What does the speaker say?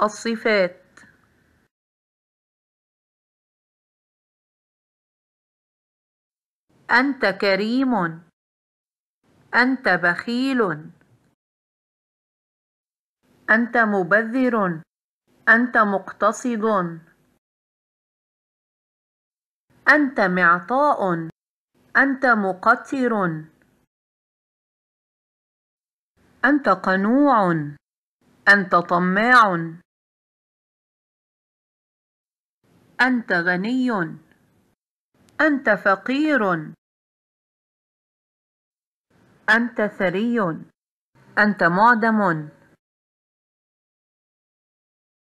الصفات أنت كريم أنت بخيل أنت مبذر أنت مقتصد أنت معطاء أنت مقتر أنت قنوع أنت طماع أنت غني أنت فقير أنت ثري أنت معدم